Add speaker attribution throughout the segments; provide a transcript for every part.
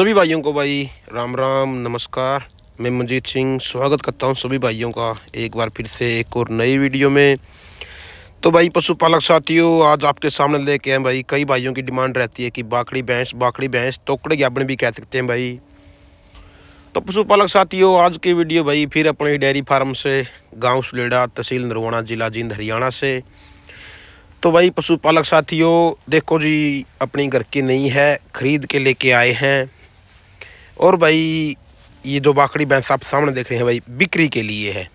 Speaker 1: सभी भाइयों को भाई राम राम नमस्कार मैं मनजीत सिंह स्वागत करता हूं सभी भाइयों का एक बार फिर से एक और नई वीडियो में तो भाई पशुपालक साथियों आज आपके सामने लेके हैं भाई कई भाइयों की डिमांड रहती है कि बाकड़ी भैंस बाकड़ी भैंस तोकड़े ज्ञापन भी कह सकते हैं भाई तो पशुपालक साथियों आज की वीडियो भाई फिर अपने डेयरी फार्म से गाँव सुलेडा तहसील नरवाना जिला जींद हरियाणा से तो भाई पशुपालक साथियों देखो जी अपनी घर की नहीं है ख़रीद के लेके आए हैं और भाई ये जो बाकड़ी भैंस आप सामने देख रहे हैं भाई बिक्री के लिए है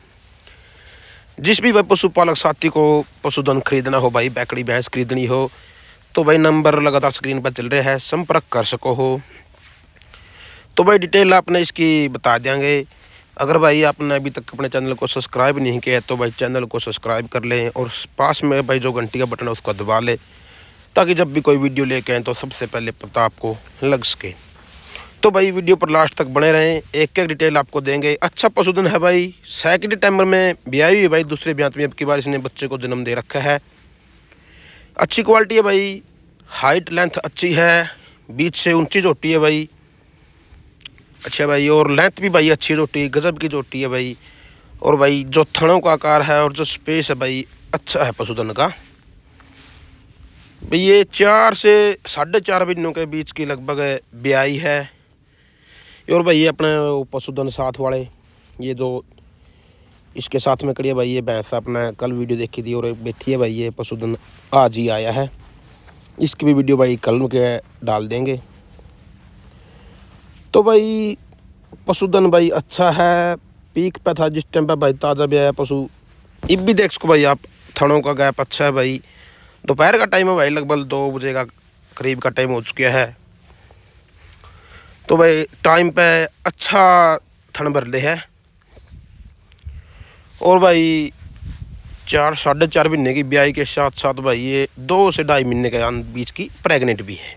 Speaker 1: जिस भी भाई पशुपालक साथी को पशुधन खरीदना हो भाई बैकड़ी भैंस खरीदनी हो तो भाई नंबर लगातार स्क्रीन पर चल रहे हैं संपर्क कर सको हो तो भाई डिटेल आपने इसकी बता देंगे अगर भाई आपने अभी तक अपने चैनल को सब्सक्राइब नहीं किया है तो भाई चैनल को सब्सक्राइब कर लें और पास में भाई जो घंटी का बटन है उसको दबा लें ताकि जब भी कोई वीडियो लेके आए तो सबसे पहले पता आपको लग सके तो भाई वीडियो पर लास्ट तक बने रहें एक एक डिटेल आपको देंगे अच्छा पशुधन है भाई सेकंड टेम्बर में ब्याई हुई है भाई दूसरे ब्यात में अब की बार इसने बच्चे को जन्म दे रखा है अच्छी क्वालिटी है भाई हाइट लेंथ अच्छी है बीच से ऊंची चोटी है भाई अच्छा भाई और लेंथ भी भाई अच्छी चोटी गज़ब की चोटी है भाई और भाई जो थड़ों का आकार है और जो स्पेस है भाई अच्छा है पशुधन का भाई ये चार से साढ़े चार महीनों के बीच की लगभग ब्याई है और भाई ये अपने पशुधन साथ वाले ये जो इसके साथ में खड़ी है भाई ये भैंस अपने कल वीडियो देखी थी और बैठी है भाई ये पशुधन आज ही आया है इसकी भी वीडियो भाई कल के डाल देंगे तो भाई पशुधन भाई अच्छा है पीक पे था जिस टाइम पे भाई ताज़ा भी आया पशु इब भी देख सको भाई आप थड़ों का गैप अच्छा है भाई दोपहर का टाइम है भाई लगभग दो बजे का करीब का टाइम हो चुका है तो भाई टाइम पे अच्छा थन भर ले है और भाई चार साढ़े चार महीने की ब्याई के साथ साथ भाई ये दो से ढाई महीने के बीच की प्रेग्नेंट भी है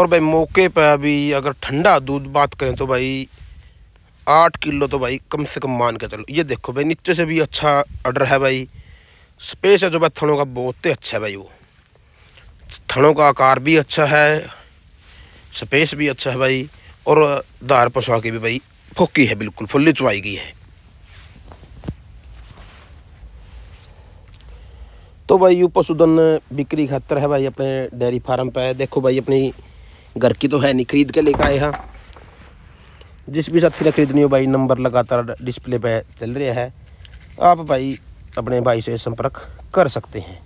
Speaker 1: और भाई मौके पर अभी अगर ठंडा दूध बात करें तो भाई आठ किलो तो भाई कम से कम मान के चलो ये देखो भाई नीचे से भी अच्छा ऑर्डर है भाई स्पेस है जो भाई थनों का बहुत ही अच्छा है भाई वो थनों का आकार भी अच्छा है स्पेस भी अच्छा है भाई और धार पशा के भी भाई फुक्की है बिल्कुल फुल्ली चुवाई गई है तो भाई यू पशुधन बिक्री खातर है भाई अपने डेयरी फार्म पे देखो भाई अपनी घर की तो है नहीं खरीद के लेकर आए हाँ जिस भी साथी ने खरीदनी हो भाई नंबर लगातार डिस्प्ले पे चल रहा है आप भाई अपने भाई से संपर्क कर सकते हैं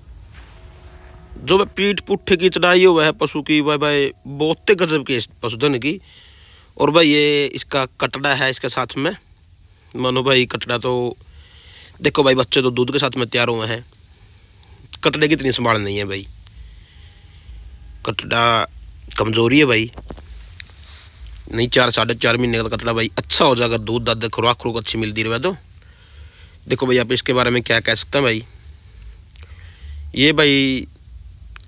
Speaker 1: जो वह पीठ पुट्ठे की चढ़ाई हो वह पशु की वह भाई बहुत गजब की पशुधन की और भाई ये इसका कटड़ा है इसके साथ में मानो भाई कटड़ा तो देखो भाई बच्चे तो दूध के साथ में तैयार हुए हैं कटड़े की इतनी संभाल नहीं है भाई कटड़ा कमज़ोरी है भाई नहीं चार साढ़े चार महीने का तो कटड़ा भाई अच्छा हो जाए अगर दूध दाद खुराक खुराक अच्छी मिलती रहे तो देखो भाई आप इसके बारे में क्या कह सकते हैं भाई ये भाई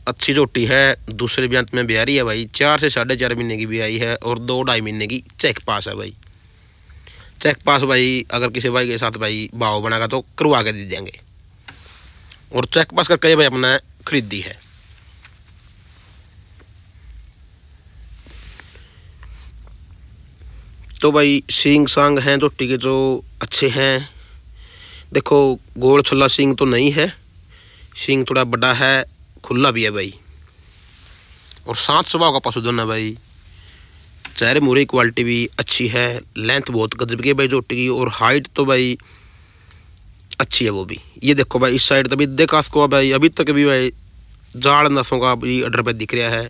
Speaker 1: अच्छी झोटी है दूसरे ब्यांत में बिहारी है भाई चार से साढ़े चार महीने की बिहारी है और दो ढाई महीने की चेक पास है भाई चेक पास भाई अगर किसी भाई के साथ भाई भाव बनेगा तो करवा के दे देंगे और चेक पास करके भाई अपने खरीदी है तो भाई सींग सांग हैं तो टीके जो अच्छे हैं देखो गोल छोला सींग तो नहीं है सींग थोड़ा बड़ा है खुला भी है भाई और सात स्वभाव का पशुधन है भाई चेहरे मुरे की क्वालिटी भी अच्छी है लेंथ बहुत गजब की है भाई जोटी की और हाइट तो भाई अच्छी है वो भी ये देखो भाई इस साइड तभी देखा इसको भाई अभी तक भी भाई जाड़ नसों का भी अडर पे दिख रहा है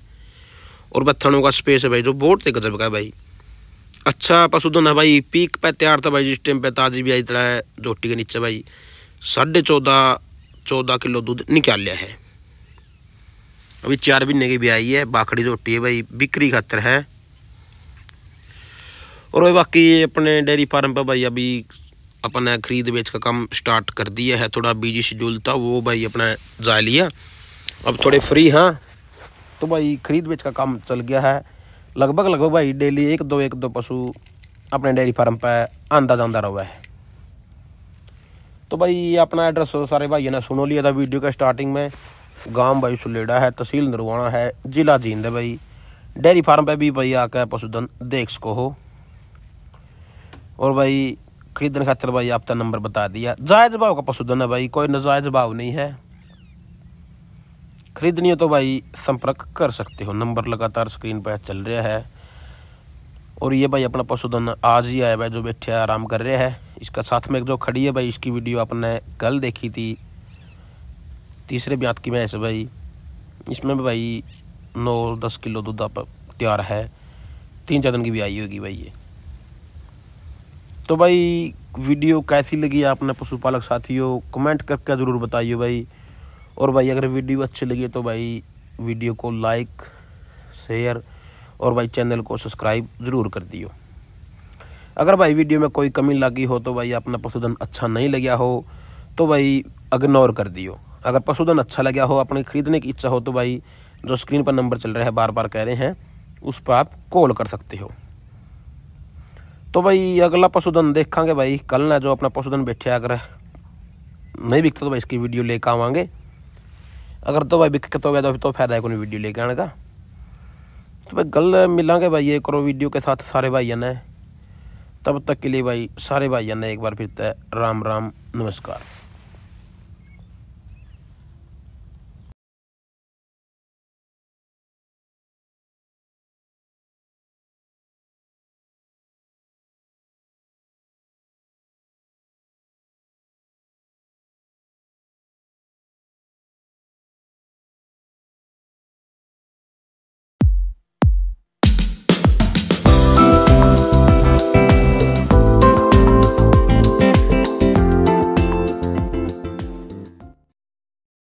Speaker 1: और बत्थनों का स्पेस है भाई जो बहुत ही गजब का भाई अच्छा पशुधन है भाई पीक पे तैयार था भाई जिस टाइम पे ताजी भी आई तड़ा है जोटी के नीचे भाई साढ़े चौदह चौदह किलो दूध निकाल लिया है अभी चार महीने की भी आई है बाखड़ी रोटी है भाई बिक्री खातर है और वही बाकी अपने डेयरी फार्म पर भाई अभी अपना खरीद बेच का काम स्टार्ट कर दिया है थोड़ा बिजी शेड्यूल था वो भाई अपना जा लिया अब थोड़े फ्री हाँ तो भाई खरीद बेच का काम चल गया है लगभग लगभग भाई डेली एक दो एक दो पशु अपने डेयरी फार्म पर आंदा जाता रहा है तो भाई अपना एड्रेस सारे भाइयों ने सुनो लिया था वीडियो का स्टार्टिंग में गांव भाई सुलेड़ा है तहसील नरवाना है जिला जींद है भाई डेयरी फार्म पे भी भाई आकर पशुधन देख सको हो और भाई खरीदने खातर भाई आपका तो नंबर बता दिया जायज़ भाव का पशुधन है भाई कोई नजायज भाव नहीं है खरीदनी हो तो भाई संपर्क कर सकते हो नंबर लगातार स्क्रीन पर चल रहा है और ये भाई अपना पशुधन आज ही आया भाई जो बैठे आराम कर रहे हैं इसका साथ में एक जो खड़ी है भाई इसकी वीडियो आपने कल देखी थी तीसरे ब्यात की भैंस भाई इसमें भी भाई नौ दस किलो दूध आप तैयार है तीन चार दिन की भी आई होगी भाई ये तो भाई वीडियो कैसी लगी आपने पशुपालक साथियों कमेंट करके ज़रूर बताइए भाई और भाई अगर वीडियो अच्छी लगी तो भाई वीडियो को लाइक शेयर और भाई चैनल को सब्सक्राइब ज़रूर कर दियो अगर भाई वीडियो में कोई कमी लगी हो तो भाई अपना पशुधन अच्छा नहीं लगा हो तो भाई इग्नोर कर दियो अगर पशुधन अच्छा लगा हो अपने ख़रीदने की इच्छा हो तो भाई जो स्क्रीन पर नंबर चल रहा है बार बार कह रहे हैं उस पर आप कॉल कर सकते हो तो भाई अगला पशुधन देखांगे भाई कल ना जो अपना पशुधन बैठे अगर नहीं बिकता तो भाई इसकी वीडियो कर आवांगे अगर तो भाई बिक तो गया तो, तो फायदा है कोई वीडियो लेके आने का तो भाई गल मिलेंगे भाई एक करो वीडियो के साथ सारे भाई ने तब तक के लिए भाई सारे भाई ने एक बार फिर तय राम राम नमस्कार